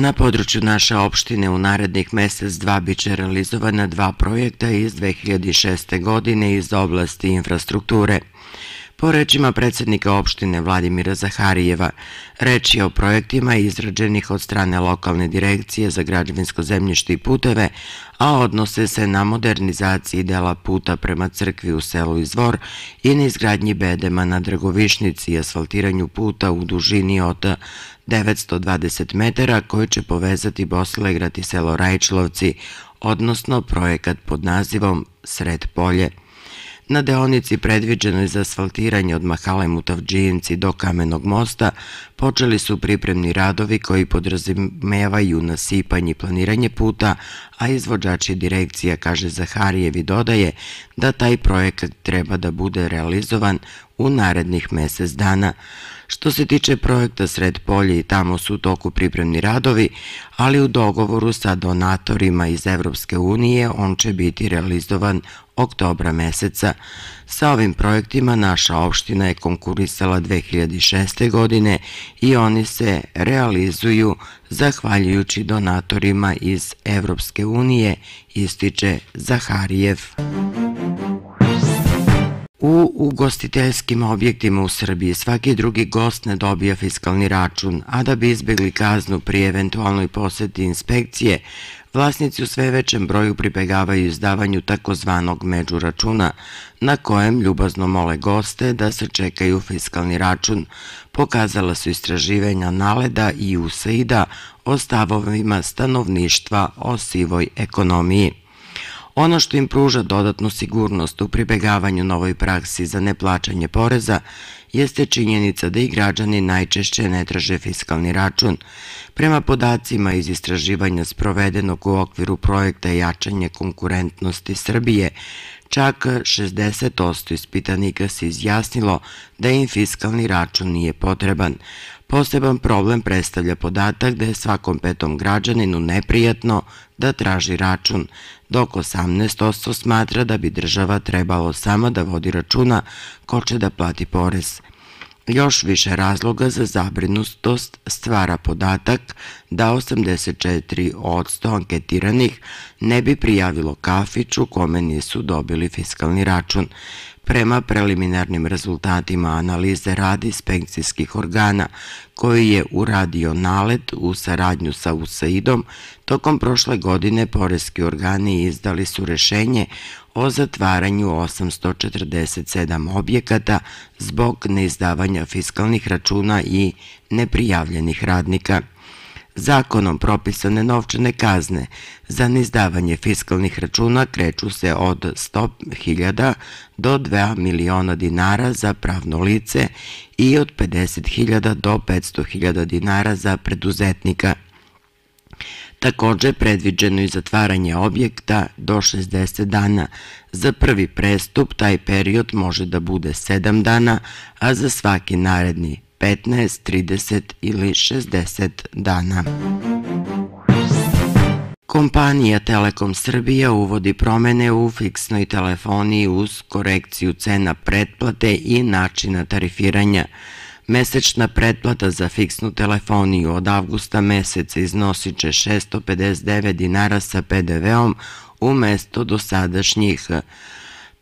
Na području naše opštine u narednih mesec dva biće realizovana dva projekta iz 2006. godine iz oblasti infrastrukture. Po rečima predsednika opštine Vladimira Zaharijeva, reč je o projektima izrađenih od strane lokalne direkcije za građevinsko zemljište i puteve, a odnose se na modernizaciji dela puta prema crkvi u selu Izvor i na izgradnji bedema na Dragovišnici i asfaltiranju puta u dužini od 920 metara koji će povezati Bosilegrad i selo Rajčlovci, odnosno projekat pod nazivom Sred polje. Na deonici predviđenoj za asfaltiranje od Mahale Mutavđijenci do Kamenog mosta, počeli su pripremni radovi koji podrazumevaju nasipanje i planiranje puta, a izvođač je direkcija, kaže Zaharijev i dodaje da taj projekat treba da bude realizovan u narednih mesec dana. Što se tiče projekta Sred polje i tamo su u toku pripremni radovi, ali u dogovoru sa donatorima iz Evropske unije on će biti realizovan oktobra meseca. Sa ovim projektima naša opština je konkurisala 2006. godine i oni se realizuju zahvaljujući donatorima iz Evropske unije, ističe Zaharijev. U ugostiteljskim objektima u Srbiji svaki drugi gost ne dobija fiskalni račun, a da bi izbegli kaznu pri eventualnoj poseti inspekcije, vlasnici u sve većem broju pribegavaju izdavanju takozvanog međuračuna, na kojem ljubazno mole goste da se čekaju fiskalni račun. Pokazala su istraživanja Naleda i Useida o stavovima stanovništva o sivoj ekonomiji ono što im pruža dodatnu sigurnost u pribegavanju novoj praksi za neplaćanje poreza jeste činjenica da i građani najčešće ne traže fiskalni račun. Prema podacima iz istraživanja sprovedenog u okviru projekta Jačanje konkurentnosti Srbije, Čak 60% ispitanika se izjasnilo da im fiskalni račun nije potreban. Poseban problem predstavlja podatak da je svakom petom građaninu neprijatno da traži račun, dok 18% smatra da bi država trebalo sama da vodi računa ko će da plati porez. Još više razloga za zabrinutost stvara podatak da 84% anketiranih ne bi prijavilo kafić u kome nisu dobili fiskalni račun. Prema preliminarnim rezultatima analize radi inspekcijskih organa koji je uradio nalet u saradnju sa USAID-om, tokom prošle godine poreski organi izdali su rešenje o zatvaranju 847 objekata zbog neizdavanja fiskalnih računa i neprijavljenih radnika. Zakonom propisane novčane kazne za nizdavanje fiskalnih računa kreću se od 100.000 do 2 miliona dinara za pravno lice i od 50.000 do 500.000 dinara za preduzetnika. Takođe predviđeno je zatvaranje objekta do 60 dana. Za prvi prestup taj period može da bude 7 dana, a za svaki naredni 15, 30 ili 60 dana. Kompanija Telekom Srbija uvodi promene u fiksnoj telefoniji uz korekciju cena pretplate i načina tarifiranja. Mesečna pretplata za fiksnu telefoniju od avgusta meseca iznosit će 659 dinara sa PDV-om umesto dosadašnjih sadašnjih.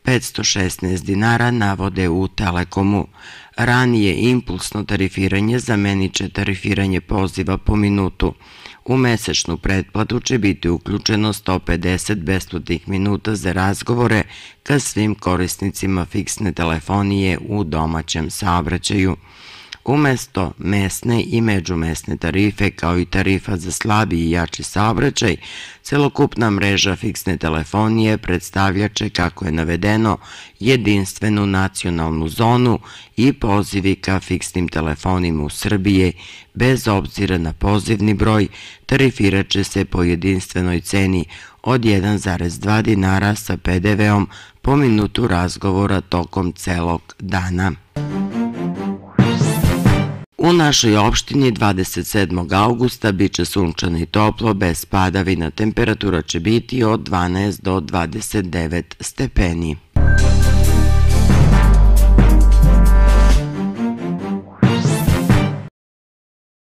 516 dinara navode u Telekomu. Ranije impulsno tarifiranje zamenit tarifiranje poziva po minutu. U mesečnu pretplatu će biti uključeno 150 besplatnih minuta za razgovore ka svim korisnicima fiksne telefonije u domaćem saobraćaju. Umesto mesne i međumesne tarife kao i tarifa za slabi i jači saobraćaj, celokupna mreža fiksne telefonije predstavljaće, kako je navedeno, jedinstvenu nacionalnu zonu i pozivi ka fiksnim telefonima u Srbije, bez obzira na pozivni broj, tarifiraće se po jedinstvenoj ceni od 1,2 dinara sa PDV-om po minutu razgovora tokom celog dana. U našoj opštini 27. augusta biće sunčano i toplo, bez padavina. Temperatura će biti od 12 do 29 stepeni.